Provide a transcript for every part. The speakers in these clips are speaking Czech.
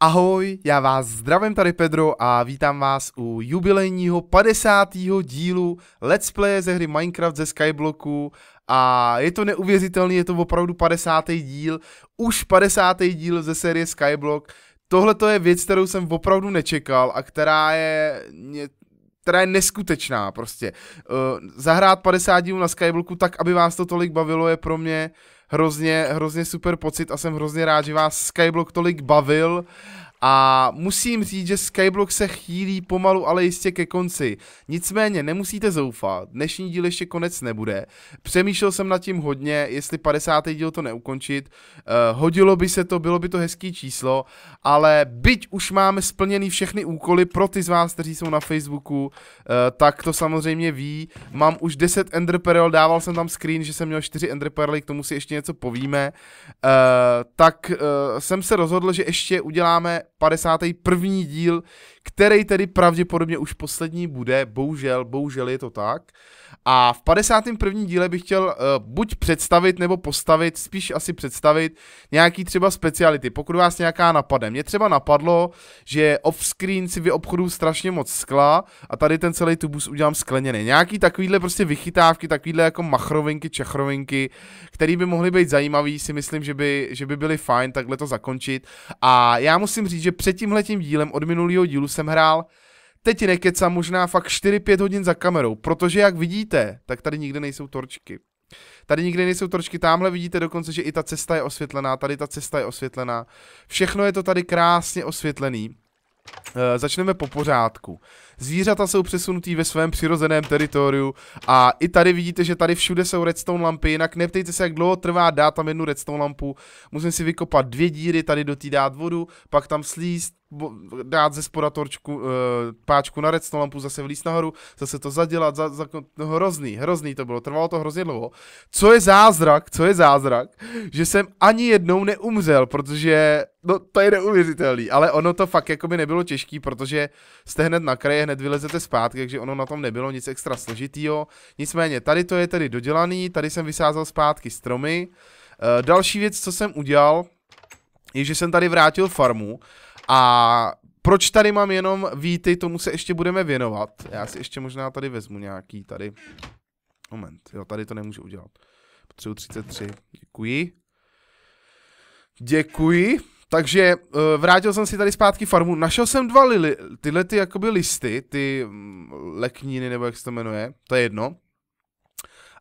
Ahoj, já vás zdravím tady Pedro a vítám vás u jubilejního 50. dílu Let's Play ze hry Minecraft ze Skyblocku a je to neuvěřitelný, je to opravdu 50. díl, už 50. díl ze série Skyblock. Tohle to je věc, kterou jsem opravdu nečekal a která je která je neskutečná prostě. Eh, zahrát 50 dílů na Skyblocku tak, aby vás to tolik bavilo, je pro mě uh, hrozně, hrozně super pocit a jsem hrozně rád, že vás Skyblock tolik bavil a musím říct, že Skyblock se chýlí pomalu, ale jistě ke konci. Nicméně nemusíte zoufat, dnešní díl ještě konec nebude. Přemýšlel jsem nad tím hodně, jestli 50. díl to neukončit. Uh, hodilo by se to, bylo by to hezký číslo, ale byť už máme splněný všechny úkoly pro ty z vás, kteří jsou na Facebooku, uh, tak to samozřejmě ví. Mám už 10 Ender dával jsem tam screen, že jsem měl 4 Ender k tomu si ještě něco povíme. Uh, tak uh, jsem se rozhodl, že ještě uděláme 51. díl který tedy pravděpodobně už poslední bude, bohužel, bohužel je to tak. A v 51. díle bych chtěl uh, buď představit nebo postavit, spíš asi představit nějaký třeba speciality, pokud vás nějaká napadne. Mě třeba napadlo, že offscreen si vyobchodu strašně moc skla a tady ten celý tubus udělám skleněný. Nějaký takovýhle prostě vychytávky, takovýhle jako machrovinky, čechrovinky, které by mohly být zajímavý, si myslím, že by, že by byly fajn takhle to zakončit. A já musím říct, že před tímhletím dílem od minulého dílu jsem hrál, teď nekecám možná fakt 4-5 hodin za kamerou, protože jak vidíte, tak tady nikde nejsou torčky. Tady nikde nejsou torčky, tamhle vidíte dokonce, že i ta cesta je osvětlená, tady ta cesta je osvětlená. Všechno je to tady krásně osvětlený. E, začneme po pořádku. Zvířata jsou přesunutý ve svém přirozeném teritoriu a i tady vidíte, že tady všude jsou redstone lampy, jinak neptejte se, jak dlouho trvá dát tam jednu redstone lampu. Musím si vykopat dvě díry, tady do té dát vodu, pak tam slíst, dát ze spoda torčku, eh, páčku na redstone lampu, zase vlíz nahoru, zase to zadělat, za, za, no, hrozný, hrozný to bylo, trvalo to hrozně dlouho. Co je zázrak, co je zázrak, že jsem ani jednou neumřel, protože, no to je neuvěřitelný, ale ono to fakt jako by nebylo těžký, protože jste hned na kraji, hned vylezete zpátky, takže ono na tom nebylo nic extra složitýho. Nicméně, tady to je tedy dodělaný, tady jsem vysázal zpátky stromy. E, další věc, co jsem udělal, je, že jsem tady vrátil farmu a proč tady mám jenom víty, tomu se ještě budeme věnovat. Já si ještě možná tady vezmu nějaký tady. Moment, jo, tady to nemůžu udělat. Potřebuji 33, děkuji. Děkuji. Takže eh, vrátil jsem si tady zpátky farmu, našel jsem dva lili, tyhle ty jakoby listy, ty mm, lekníny nebo jak se to jmenuje, to je jedno.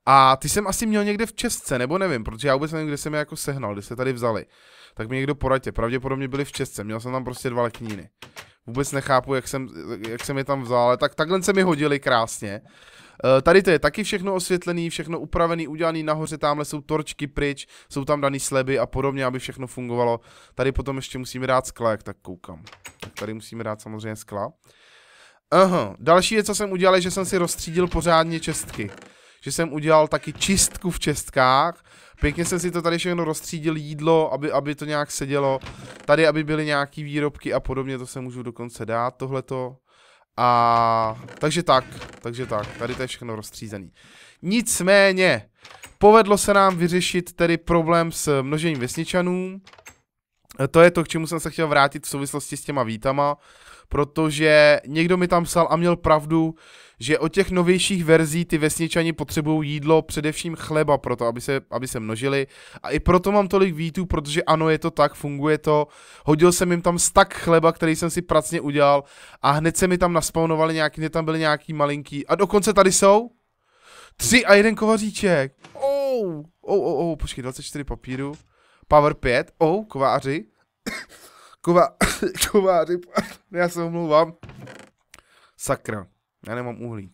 A ty jsem asi měl někde v česce nebo nevím, protože já vůbec nevím, kde jsem je jako sehnal, kde se tady vzali. Tak mi někdo poradě, pravděpodobně byli v česce. měl jsem tam prostě dva lekníny. Vůbec nechápu, jak jsem, jak jsem je tam vzal, ale tak, takhle se mi hodili krásně. Eh, tady to je taky všechno osvětlený, všechno upravený, udělaný nahoře, tamhle jsou torčky pryč, jsou tam daný sleby a podobně, aby všechno fungovalo. Tady potom ještě musíme dát skla, jak tak koukám. Tak tady musíme dát samozřejmě skla. Aha, další je, co jsem udělal, je, že jsem si rozstřídil pořádně čestky. Že jsem udělal taky čistku v čestkách, Pěkně jsem si to tady všechno rozstřídil, jídlo, aby, aby to nějak sedělo. Tady, aby byly nějaký výrobky a podobně, to se můžu dokonce dát, tohleto. A takže tak, takže tak, tady to je všechno rozstřízený. Nicméně, povedlo se nám vyřešit tedy problém s množením vesničanů. To je to, k čemu jsem se chtěl vrátit v souvislosti s těma vítama, protože někdo mi tam psal a měl pravdu, že od těch novějších verzí ty vesničani potřebují jídlo, především chleba pro to, aby se, aby se množili. A i proto mám tolik vítů, protože ano, je to tak, funguje to. Hodil jsem jim tam stak chleba, který jsem si pracně udělal a hned se mi tam naspawnovali nějaký, tam byly nějaký malinký. A dokonce tady jsou tři a jeden kovaříček. Oh, oh, oh, oh, počkej, 24 papíru. Power 5, oh, kováři. Kova, kováři, já se omlouvám. Sakra. Já nemám uhlí.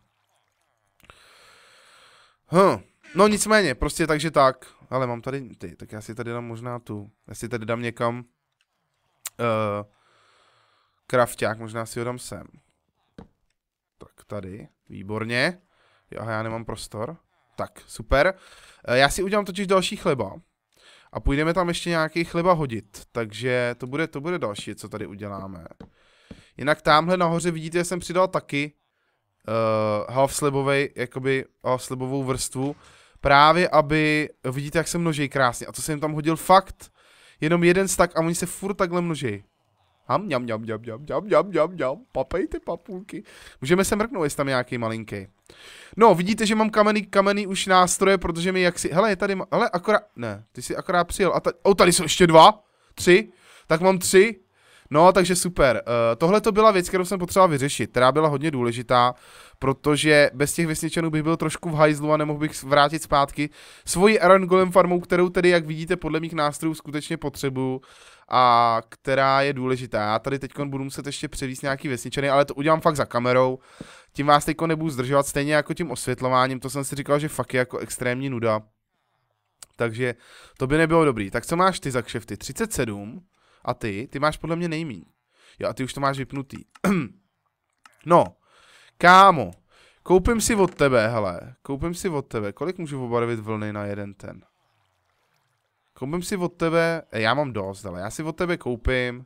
Hm. No nicméně, prostě takže tak. Ale mám tady ty, tak já si tady dám možná tu. Já si tady dám někam. Uh, krafťák, možná si ho dám sem. Tak tady, výborně. Jo, já nemám prostor. Tak, super. Uh, já si udělám totiž další chleba. A půjdeme tam ještě nějaký chleba hodit. Takže to bude, to bude další, co tady uděláme. Jinak tamhle nahoře vidíte, že jsem přidal taky uh, half-slibovej, jakoby half-slibovou vrstvu, právě aby, vidíte, jak se množí krásně, a to jsem tam hodil fakt, jenom jeden stak a oni se furt takhle množí. Ham, ňam, ňam, ňam, ňam, ňam, ňam, ňam, ňam, papejte papulky. Můžeme se mrknout, jestli tam nějaký malinký. No, vidíte, že mám kamenný, kamenný už nástroje, protože mi jaksi, hele, je tady, hele, akorát, ne, ty jsi akorát přijel, a tady, o, tady jsou ještě dva, tři, tak mám tři, No, takže super. Uh, Tohle to byla věc, kterou jsem potřeboval vyřešit, která byla hodně důležitá, protože bez těch vesničanů bych byl trošku v hajzlu a nemohl bych vrátit zpátky svoji Aaron Golem farmou, kterou tedy, jak vidíte, podle mých nástrojů skutečně potřebuju a která je důležitá. Já tady teď budu muset ještě převíst nějaký vesničany, ale to udělám fakt za kamerou. Tím vás teď nebudu zdržovat, stejně jako tím osvětlováním, to jsem si říkal, že fakt je jako extrémní nuda. Takže to by nebylo dobrý. Tak co máš ty za kšefty? 37? A ty, ty máš podle mě nejmín. Jo, a ty už to máš vypnutý. no, kámo, koupím si od tebe, hele, koupím si od tebe, kolik můžu obarvit vlny na jeden ten? Koupím si od tebe, eh, já mám dost, ale já si od tebe koupím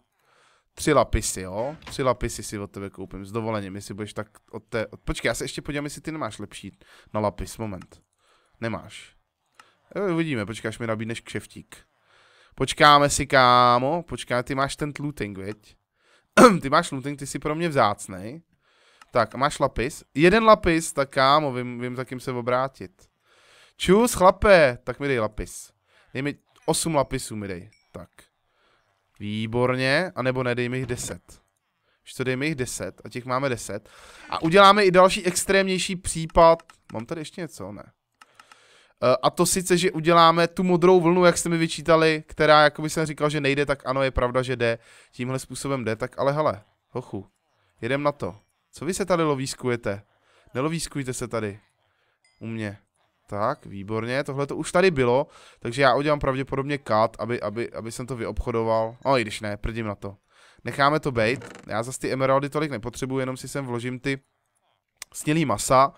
tři lapisy, jo? Tři lapisy si od tebe koupím, s dovolením, jestli budeš tak od té... Od... Počkej, já se ještě podívám, jestli ty nemáš lepší na lapis, moment. Nemáš. Jo, eh, uvidíme, počkáš mi nabídneš kšeftík. Počkáme si, kámo. Počkáme, ty máš ten looting, veď? ty máš looting, ty jsi pro mě vzácný. Tak, máš lapis? Jeden lapis, tak kámo, vím, vím za kým se obrátit. Čus, chlape, tak mi dej lapis. Dej mi 8 lapisů mi dej. Tak. Výborně, anebo nedej mi jich 10. Už to dej mi jich 10 a těch máme 10. A uděláme i další extrémnější případ. Mám tady ještě něco? Ne. Eh, a to sice, že uděláme tu modrou vlnu, jak jste mi vyčítali, která, jako by jsem říkal, že nejde, tak ano, je pravda, že jde. Tímhle způsobem jde, tak ale hele, hochu, jedem na to. Co vy se tady lovískujete? Nelovískujte se tady. U mě. Tak, výborně, tohle to už tady bylo, takže já udělám pravděpodobně cut, aby, aby, aby jsem to vyobchodoval. No i když ne, prdím na to. Necháme to bejt, já zase ty emeraldy tolik nepotřebuji, jenom si sem vložím ty snělý masa.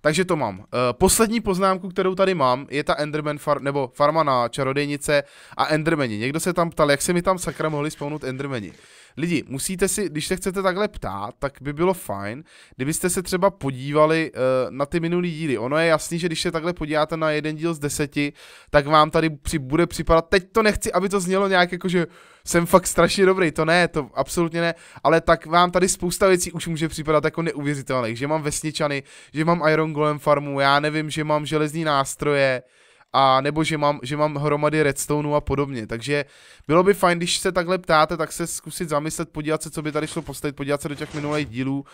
Takže to mám. Eh, poslední poznámku, kterou tady mám, je ta Enderman far, nebo farma na čarodějnice a Endermeni. Někdo se tam ptal, jak se mi tam sakra mohli spawnout Endermeni lidi, musíte si, když se chcete takhle ptát, tak by bylo fajn, kdybyste se třeba podívali uh, na ty minulý díly. Ono je jasný, že když se takhle podíváte na jeden díl z deseti, tak vám tady při, bude připadat, teď to nechci, aby to znělo nějak jako, že jsem fakt strašně dobrý, to ne, to absolutně ne, ale tak vám tady spousta věcí už může připadat jako neuvěřitelných, že mám vesničany, že mám Iron Golem farmu, já nevím, že mám železní nástroje, uh, a nebo že mám, že mám hromady redstoneů a podobně. Takže bylo by fajn, když se takhle ptáte, tak se zkusit zamyslet, podívat se, co by tady šlo postavit, podívat se do těch minulých dílů.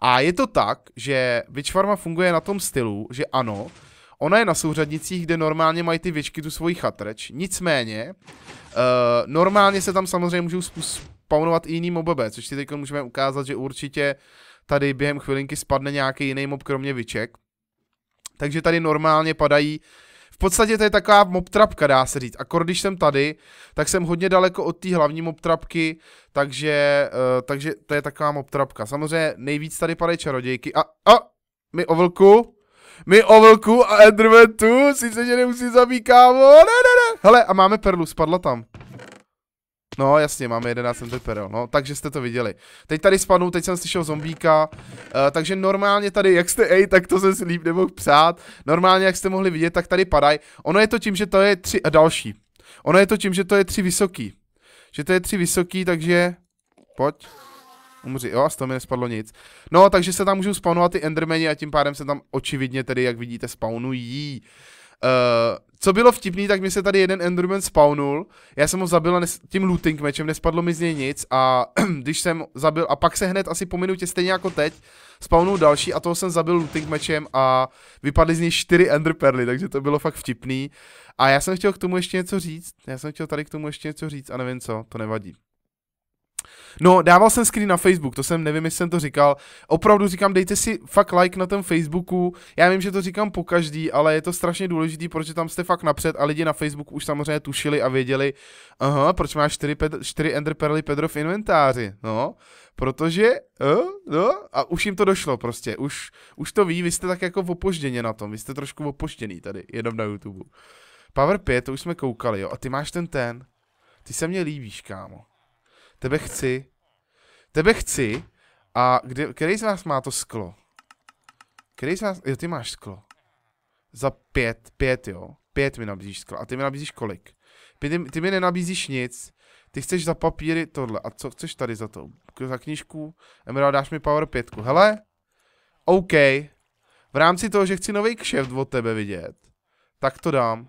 A je to tak, že Witch Farma funguje na tom stylu, že ano, Ona je na souřadnicích, kde normálně mají ty věčky tu svoji chatreč. Nicméně, uh, normálně se tam samozřejmě můžou spawnovat i jiný MOBB, což si teď můžeme ukázat, že určitě tady během chvilinky spadne nějaký jiný mob kromě viček. Takže tady normálně padají v podstatě to je taková mobtrapka, dá se říct. A když jsem tady, tak jsem hodně daleko od té hlavní mobtrapky, takže, uh, takže to je taková mobtrapka. Samozřejmě nejvíc tady padají čarodějky. A, a my o vlku, my o vlku a Enderman tu, sice že nemusí zabít kámo, ne, ne, ne. Hele, a máme perlu, spadla tam. No jasně, máme 11 enterperel, no, takže jste to viděli. Teď tady spadnu, teď jsem slyšel zombíka, uh, takže normálně tady, jak jste, ej, tak to jsem si líp nemohl přát, normálně jak jste mohli vidět, tak tady padaj. Ono je to tím, že to je tři, a další. Ono je to tím, že to je tři vysoký. Že to je tři vysoký, takže, pojď. Umři, jo, a z toho mi nespadlo nic. No, takže se tam můžou spawnovat ty endermeni a tím pádem se tam očividně tedy, jak vidíte, spawnují. Uh, co bylo vtipný, tak mi se tady jeden Enderman spawnul, já jsem ho zabil a nes- tím looting mečem, nespadlo mi z něj nic a když jsem zabil, a pak se hned asi po minutě stejně jako teď, spawnul další a toho jsem zabil looting mečem a vypadly z něj čtyři enderperly, takže to bylo fakt vtipný. A já jsem chtěl k tomu ještě něco říct, já jsem chtěl tady k tomu ještě něco říct a nevím co, to nevadí. No, dával jsem screen na Facebook, to jsem nevím, jestli jsem to říkal. Opravdu říkám, dejte si fakt like na tom Facebooku. Já vím, že to říkám po každý, ale je to strašně důležitý, protože tam jste fakt napřed a lidi na Facebooku už samozřejmě tušili a věděli, aha, proč máš 4, 4 Ender Perly Pedro v inventáři, no. Protože, eh, no, a už jim to došlo prostě, už, už to ví, vy jste tak jako opožděně na tom, vy jste trošku opožděný tady, jenom na YouTube. Power 5, to už jsme koukali, jo, a ty máš ten ten, ty se mě líbíš, kámo. Tebe chci. Tebe chci. A kde, který z vás má to sklo? Který z vás, jo ty máš sklo. Za pět, pět jo. Pět mi nabízíš sklo. A ty mi nabízíš kolik? Ty, ty, ty mi nenabízíš nic. Ty chceš za papíry tohle. A co chceš tady za to? Za knížku? Emerald, dáš mi power pětku. Hele. OK. V rámci toho, že chci nový kšeft od tebe vidět, tak to dám.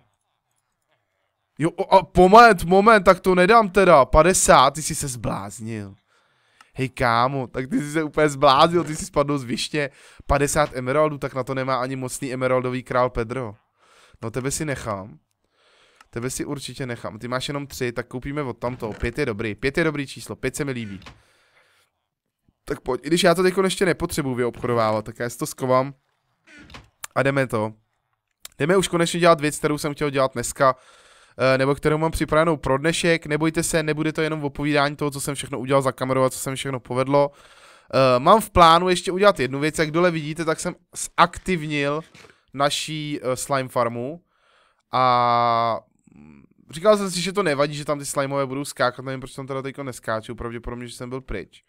Jo, a moment, moment, tak to nedám teda. 50, ty jsi se zbláznil. Hej kámo, tak ty jsi se úplně zbláznil, ty jsi spadl z vyště. 50 emeraldů, tak na to nemá ani mocný emeraldový král Pedro. No tebe si nechám. Tebe si určitě nechám. Ty máš jenom tři, tak koupíme od tamto. Pět je dobrý, pět je dobrý číslo, pět se mi líbí. Tak pojď, i když já to teď ještě nepotřebuji vyobchodovávat, tak já si to skovám. A jdeme to. Jdeme už konečně dělat věc, kterou jsem chtěl dělat dneska. Eh, nebo kterou mám připravenou pro dnešek. Nebojte se, nebude to jenom opovídání toho, co jsem všechno udělal za kamerou a co jsem všechno povedlo. Eh, mám v plánu ještě udělat jednu věc, jak dole vidíte, tak jsem zaktivnil naší eh, slime farmu a říkal jsem si, že to nevadí, že tam ty slimeové budou skákat, nevím, proč tam teda teďko neskáču, pravděpodobně, že jsem byl pryč.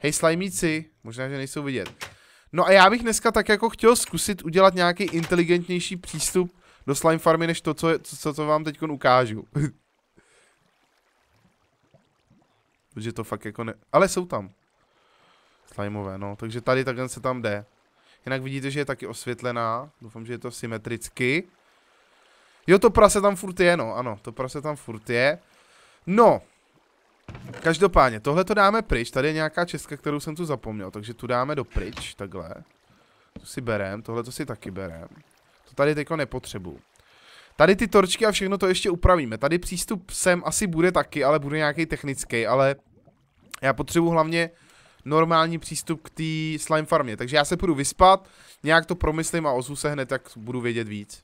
Hej, slajmíci, možná, že nejsou vidět. No a já bych dneska tak jako chtěl zkusit udělat nějaký inteligentnější přístup do slime farmy, než to, co, co, co vám teď ukážu. Protože to fakt jako ne... Ale jsou tam. Slimeové, no. Takže tady takhle se tam jde. Jinak vidíte, že je taky osvětlená. Doufám, že je to symetricky. Jo, to prase tam furt je, no. Ano, to prase tam furt je. No. Každopádně, tohle to dáme pryč. Tady je nějaká česka, kterou jsem tu zapomněl. Takže tu dáme do pryč, takhle. Tu si berem, tohle to si taky berem. To tady teďko nepotřebuju. Tady ty torčky a všechno to ještě upravíme. Tady přístup sem asi bude taky, ale bude nějaký technický, ale já potřebuji hlavně normální přístup k té slime farmě. Takže já se půjdu vyspat, nějak to promyslím a ozvu se hned, tak budu vědět víc.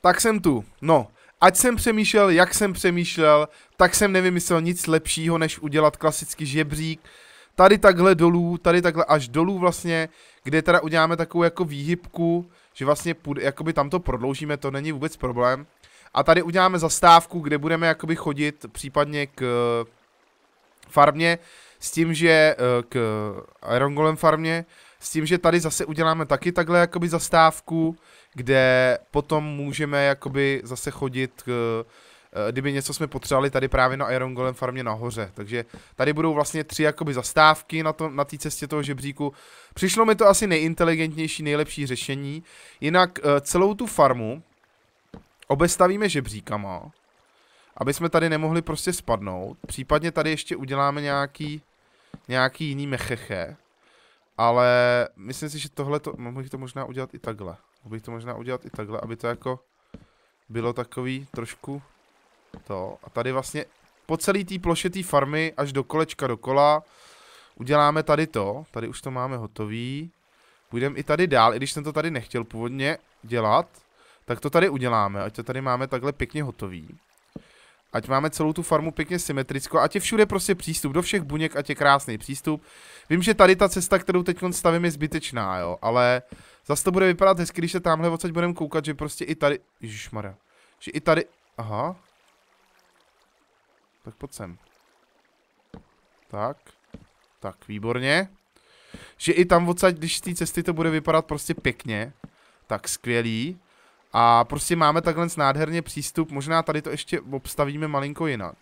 Tak jsem tu. No, ať jsem přemýšlel, jak jsem přemýšlel, tak jsem nevymyslel nic lepšího, než udělat klasický žebřík. Tady takhle dolů, tady takhle až dolů vlastně, kde teda uděláme takovou jako výhybku, že vlastně půjde, jakoby tam to prodloužíme, to není vůbec problém. A tady uděláme zastávku, kde budeme jakoby chodit případně k eh, farmě, s tím, že eh, k Golem farmě, s tím, že tady zase uděláme taky takhle jakoby zastávku, kde potom můžeme jakoby zase chodit k Eh, kdyby něco jsme potřebovali tady právě na Iron Golem farmě nahoře. Takže tady budou vlastně tři jakoby zastávky na té na cestě toho žebříku. Přišlo mi to asi nejinteligentnější, nejlepší řešení. Jinak eh, celou tu farmu obestavíme žebříkama, aby jsme tady nemohli prostě spadnout. Případně tady ještě uděláme nějaký, nějaký jiný mecheche. Ale myslím si, že tohle to, mohl bych to možná udělat i takhle. Mohl bych to možná udělat i takhle, aby to jako bylo takový trošku to. A tady vlastně po celé té ploše té farmy až do kolečka dokola uděláme tady to. Tady už to máme hotový. Půjdeme i tady dál, i když jsem to tady nechtěl původně dělat, tak to tady uděláme, ať to tady máme takhle pěkně hotový. Ať máme celou tu farmu pěkně symetrickou, ať je všude prostě přístup, do všech buněk, ať je krásný přístup. Vím, že tady ta cesta, kterou teď stavím, je zbytečná, jo, ale zase to bude vypadat hezky, když se tamhle odsaď budeme koukat, že prostě i tady, ježišmarja, že i tady, aha, tak pojď sem. Tak. Tak, výborně. Že i tam odsaď, když z té cesty to bude vypadat prostě pěkně. Tak, skvělý. A prostě máme takhle nádherně přístup, možná tady to ještě obstavíme malinko jinak.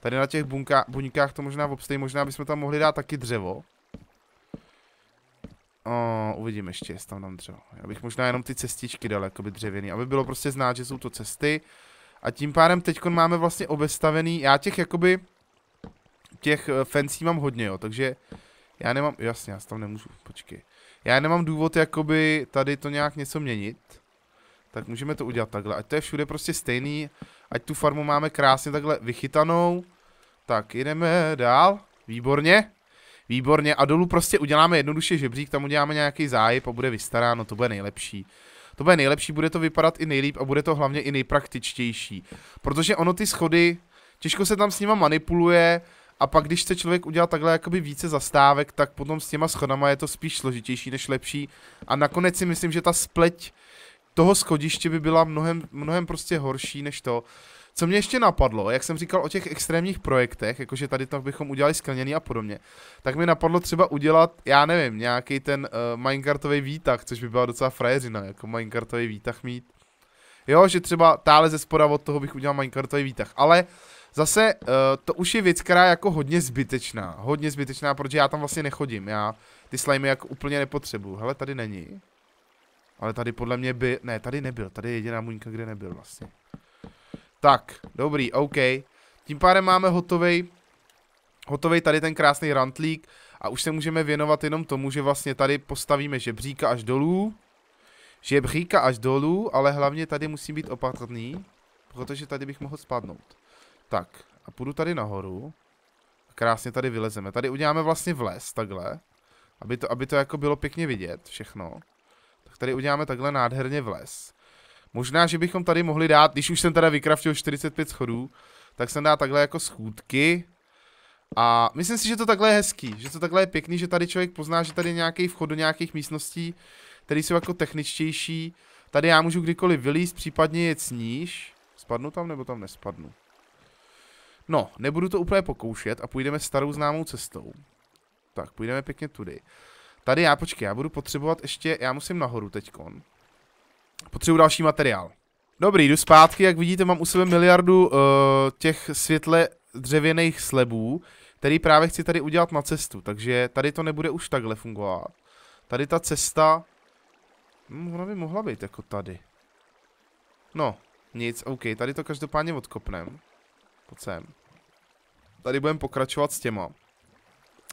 Tady na těch bunka, buňkách to možná obstojí, možná bychom tam mohli dát taky dřevo. O, uvidím ještě, jestli tam dám dřevo. Já bych možná jenom ty cestičky dal, jakoby dřevěný, aby bylo prostě znát, že jsou to cesty. A tím pádem teď máme vlastně obestavený, já těch jakoby, těch eh, fancy mám hodně, jo, takže já nemám, jasně, já tam nemůžu, počkej. Já nemám důvod jakoby tady to nějak něco měnit. Tak můžeme to udělat takhle, ať to je všude prostě stejný, ať tu farmu máme krásně takhle vychytanou. Tak, jdeme dál, výborně. Výborně a dolů prostě uděláme jednoduše žebřík, tam uděláme nějaký zájeb a bude vystaráno, to bude nejlepší to bude nejlepší, bude to vypadat i nejlíp a bude to hlavně i nejpraktičtější. Protože ono ty schody, těžko se tam s nima manipuluje, a pak, když se člověk udělá takhle jakoby více zastávek, tak potom s těma schodama je to spíš složitější než lepší. A nakonec si myslím, že ta spleť toho schodiště by byla mnohem, mnohem prostě horší než to. Co mě ještě napadlo, jak jsem říkal o těch extrémních projektech, jakože tady tam bychom udělali skleněný a podobně, tak mi napadlo třeba udělat, já nevím, nějaký ten uh, eh, Minecraftový výtah, což by byla docela frajeřina, jako Minecraftový výtah mít. Jo, že třeba tále ze spoda od toho bych udělal Minecraftový výtah, ale zase uh, to už je věc, která je jako hodně zbytečná, hodně zbytečná, protože já tam vlastně nechodím, já ty slimy jako úplně nepotřebuju, hele tady není. Ale tady podle mě by, ne, tady nebyl, tady je jediná muňka, kde nebyl vlastně. Tak, dobrý, OK. Tím pádem máme hotovej, hotovej tady ten krásný rantlík a už se můžeme věnovat jenom tomu, že vlastně tady postavíme žebříka až dolů. Žebříka až dolů, ale hlavně tady musím být opatrný, protože tady bych mohl spadnout. Tak, a půjdu tady nahoru. Krásně tady vylezeme. Tady uděláme vlastně vles, takhle. Aby to, aby to jako bylo pěkně vidět všechno. Tak tady uděláme takhle nádherně vles. Možná, že bychom tady mohli dát, když už jsem teda vykraftil 45 schodů, tak jsem dá takhle jako schůdky. A myslím si, že to takhle je hezký, že to takhle je pěkný, že tady člověk pozná, že tady je nějaký vchod do nějakých místností, které jsou jako techničtější. Tady já můžu kdykoliv vylíst, případně je sníž. Spadnu tam nebo tam nespadnu? No, nebudu to úplně pokoušet a půjdeme starou známou cestou. Tak, půjdeme pěkně tudy. Tady já, počkej, já budu potřebovat ještě, já musím nahoru teďkon. Potřebuji další materiál. Dobrý, jdu zpátky, jak vidíte, mám u sebe miliardu uh, těch světle dřevěných slebů, který právě chci tady udělat na cestu, takže tady to nebude už takhle fungovat. Tady ta cesta, hm, ona by mohla být jako tady. No, nic, OK, tady to každopádně odkopnem. Pojď sem. Tady budeme pokračovat s těma.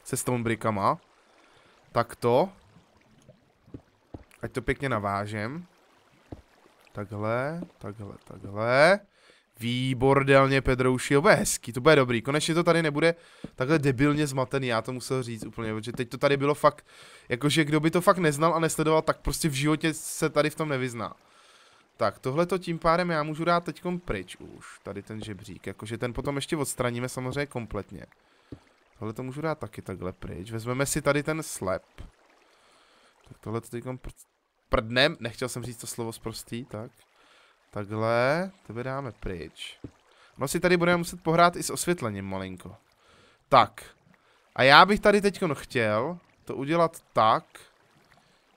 Se stonebrickama. Takto. Ať to pěkně navážem. Takhle, takhle, takhle. Výbordelně Pedrouši, to bude hezký, to bude dobrý. Konečně to tady nebude takhle debilně zmatený, já to musel říct úplně, protože teď to tady bylo fakt, jakože kdo by to fakt neznal a nesledoval, tak prostě v životě se tady v tom nevyzná. Tak, tohle to tím pádem já můžu dát Teď pryč už, tady ten žebřík, jakože ten potom ještě odstraníme samozřejmě kompletně. Tohle to můžu dát taky takhle pryč, vezmeme si tady ten slep. Tak tohle to teď prdnem, nechtěl jsem říct to slovo zprostý, tak. Takhle, to dáme pryč. No si tady budeme muset pohrát i s osvětlením malinko. Tak. A já bych tady teď no chtěl to udělat tak,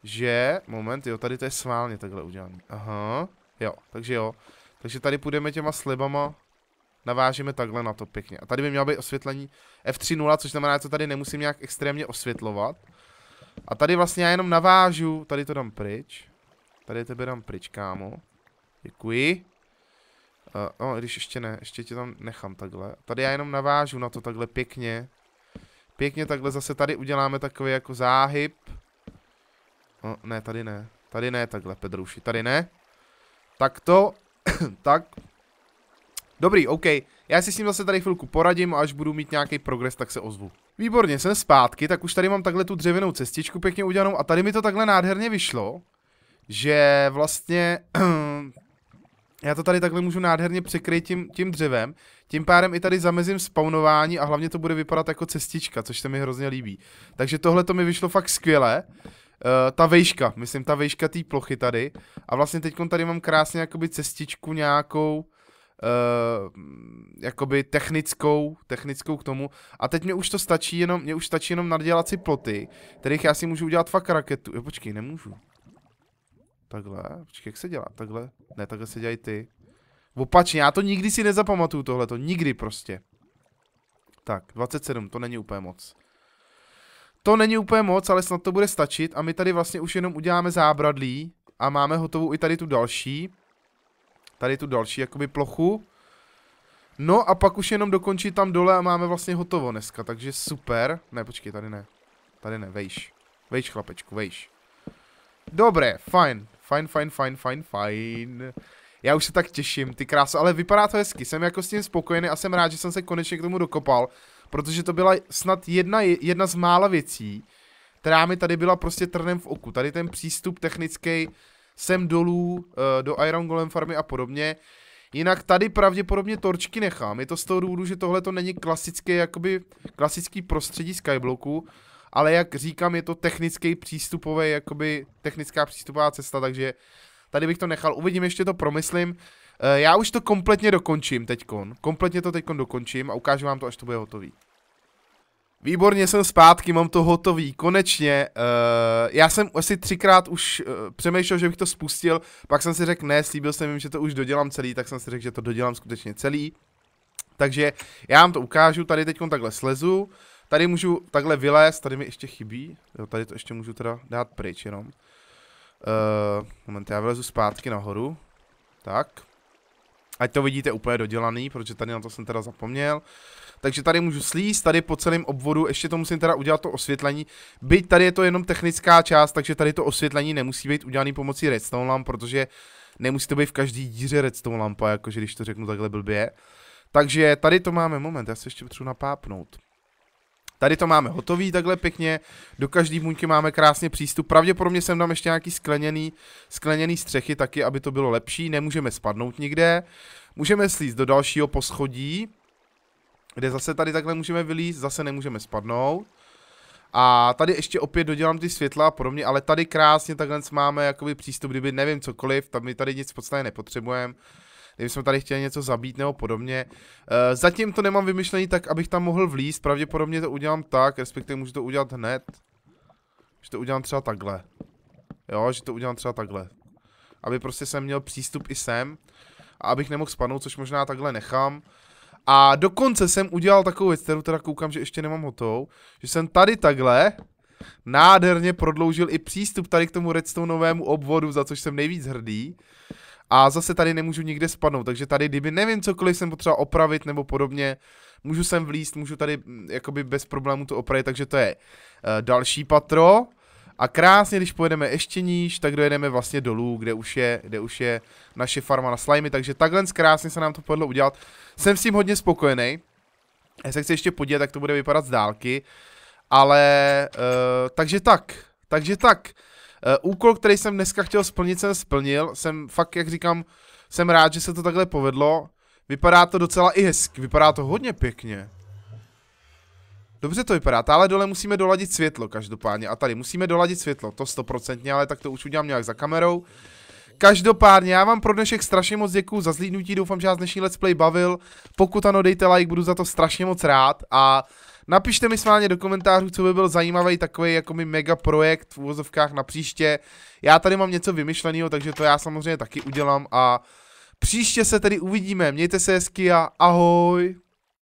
že, moment, jo, tady to je sválně takhle udělané. Aha, jo, takže jo. Takže tady půjdeme těma slibama, navážeme takhle na to pěkně. A tady by mělo být osvětlení F3.0, což znamená, že to tady nemusím nějak extrémně osvětlovat. A tady vlastně já jenom navážu, tady to dám pryč. Tady tebe dám pryč, kámo. Děkuji. Uh, no, když ještě ne, ještě tě tam nechám takhle. Tady já jenom navážu na to takhle pěkně. Pěkně takhle zase tady uděláme takový jako záhyb. No, ne, tady ne. Tady ne takhle, Pedruši, tady ne. Tak to, tak. Dobrý, OK. Já si s ním zase tady chvilku poradím a až budu mít nějaký progres, tak se ozvu. Výborně, jsem zpátky, tak už tady mám takhle tu dřevěnou cestičku pěkně udělanou a tady mi to takhle nádherně vyšlo, že vlastně já to tady takhle můžu nádherně překryt tím, tím dřevem, tím pádem i tady zamezím spawnování a hlavně to bude vypadat jako cestička, což se mi hrozně líbí. Takže tohle to mi vyšlo fakt skvěle. Uh, ta vejška, myslím, ta vejška té plochy tady. A vlastně teď tady mám krásně jakoby cestičku nějakou, Eh, jakoby technickou, technickou k tomu. A teď mě už to stačí jenom, mě už stačí jenom nadělat si ploty, kterých já si můžu udělat fakt raketu. Jo, počkej, nemůžu. Takhle, počkej, jak se dělá? Takhle? Ne, takhle se dělají ty. Opačně, já to nikdy si nezapamatuju tohleto, nikdy prostě. Tak, 27, to není úplně moc. To není úplně moc, ale snad to bude stačit a my tady vlastně už jenom uděláme zábradlí a máme hotovou i tady tu další tady tu další jakoby plochu. No a pak už jenom dokončit tam dole a máme vlastně hotovo dneska, takže super. Ne, počkej, tady ne. Tady ne, vejš. Vejš, chlapečku, vejš. Dobré, fajn, fajn, fajn, fajn, fajn, fajn. Já už se tak těším, ty krásy, ale vypadá to hezky, jsem jako s tím spokojený a jsem rád, že jsem se konečně k tomu dokopal, protože to byla snad jedna, jedna z mála věcí, která mi tady byla prostě trnem v oku. Tady ten přístup technický, sem dolů eh, do Iron Golem farmy a podobně. Jinak tady pravděpodobně torčky nechám. Je to z toho důvodu, že tohle to není klasické, jakoby, klasický prostředí skybloku, ale jak říkám, je to technický přístupový, jakoby technická přístupová cesta, takže tady bych to nechal. Uvidím, ještě to promyslím. Eh, já už to kompletně dokončím teďkon. Kompletně to teďkon dokončím a ukážu vám to, až to bude hotový. Výborně jsem zpátky, mám to hotový, konečně. Uh, já jsem asi třikrát už uh, přemýšlel, že bych to spustil, pak jsem si řekl ne, slíbil jsem jim, že to už dodělám celý, tak jsem si řekl, že to dodělám skutečně celý. Takže já vám to ukážu, tady teď takhle slezu, tady můžu takhle vylézt, tady mi ještě chybí, jo, tady to ještě můžu teda dát pryč jenom. Uh, moment, já vylezu zpátky nahoru, tak. Ať to vidíte úplně dodělaný, protože tady na to jsem teda zapomněl. Uh, takže tady můžu slíz, tady po celém obvodu, ještě to musím teda udělat to osvětlení, byť tady je to jenom technická část, takže tady to osvětlení nemusí být udělané pomocí redstone lamp, protože nemusí to být v každý díře redstone lampa, jakože když to řeknu takhle blbě. Takže tady to máme, moment, já se ještě potřebuji napápnout. Tady to máme hotový takhle pěkně, do každý buňky máme krásně přístup, pravděpodobně jsem tam ještě nějaký skleněný, skleněný střechy taky, aby to bylo lepší, nemůžeme spadnout nikde. Můžeme slíst do dalšího poschodí, kde zase tady takhle můžeme vylít, zase nemůžeme spadnout. A tady ještě opět dodělám ty světla a podobně, ale tady krásně takhle máme jakoby přístup, kdyby nevím cokoliv, tam my tady nic v podstatě nepotřebujeme. Kdyby jsme tady chtěli něco zabít nebo podobně. E, zatím to nemám vymyšlený tak, abych tam mohl vlíst, pravděpodobně to udělám tak, respektive můžu to udělat hned. Že to udělám třeba takhle. Jo, že to udělám třeba takhle. Aby prostě jsem měl přístup i sem. A abych nemohl spadnout, což možná takhle nechám. A dokonce jsem udělal takovou věc, kterou teda koukám, že ještě nemám hotovou, že jsem tady takhle nádherně prodloužil i přístup tady k tomu redstoneovému obvodu, za což jsem nejvíc hrdý. A zase tady nemůžu nikde spadnout, takže tady, kdyby nevím, cokoliv jsem potřeba opravit nebo podobně, můžu sem vlíst, můžu tady mm, jakoby bez problémů to opravit, takže to je uh, další patro. A krásně, když pojedeme ještě níž, tak dojedeme vlastně dolů, kde už je, kde už je naše farma na slimy, takže takhle krásně se nám to povedlo udělat. Jsem s tím hodně spokojený. Já se chci ještě podívat, jak to bude vypadat z dálky. Ale, uh, takže tak, takže tak. Uh, úkol, který jsem dneska chtěl splnit, jsem splnil. Jsem fakt, jak říkám, jsem rád, že se to takhle povedlo. Vypadá to docela i hezky, vypadá to hodně pěkně. Dobře to vypadá, ale dole musíme doladit světlo každopádně a tady musíme doladit světlo, to stoprocentně, ale tak to už udělám nějak za kamerou. Každopádně, já vám pro dnešek strašně moc děkuji za zlídnutí, doufám, že vás dnešní let's play bavil. Pokud ano, dejte like, budu za to strašně moc rád a napište mi vámi do komentářů, co by byl zajímavý takový jako mi mega projekt v úvozovkách na příště. Já tady mám něco vymyšleného, takže to já samozřejmě taky udělám a příště se tedy uvidíme. Mějte se hezky a ahoj!